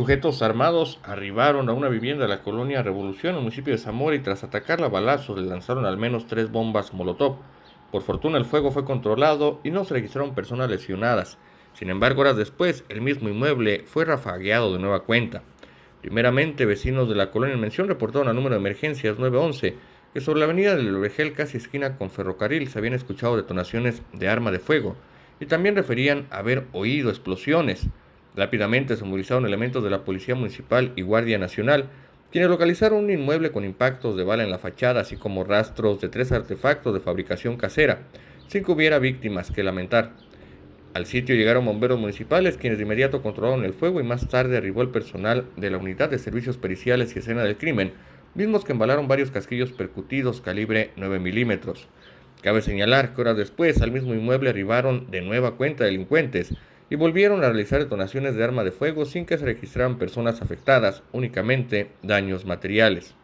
Sujetos armados arribaron a una vivienda de la colonia Revolución, en el municipio de Zamora, y tras atacarla a balazos le lanzaron al menos tres bombas Molotov. Por fortuna el fuego fue controlado y no se registraron personas lesionadas. Sin embargo, horas después, el mismo inmueble fue rafagueado de nueva cuenta. Primeramente, vecinos de la colonia en mención reportaron al número de emergencias 911 que sobre la avenida del Vejel, casi esquina con ferrocarril, se habían escuchado detonaciones de arma de fuego y también referían haber oído explosiones. Rápidamente movilizaron elementos de la Policía Municipal y Guardia Nacional, quienes localizaron un inmueble con impactos de bala en la fachada, así como rastros de tres artefactos de fabricación casera, sin que hubiera víctimas que lamentar. Al sitio llegaron bomberos municipales, quienes de inmediato controlaron el fuego y más tarde arribó el personal de la Unidad de Servicios Periciales y Escena del Crimen, mismos que embalaron varios casquillos percutidos calibre 9 milímetros. Cabe señalar que horas después al mismo inmueble arribaron de nueva cuenta delincuentes, y volvieron a realizar detonaciones de arma de fuego sin que se registraran personas afectadas, únicamente daños materiales.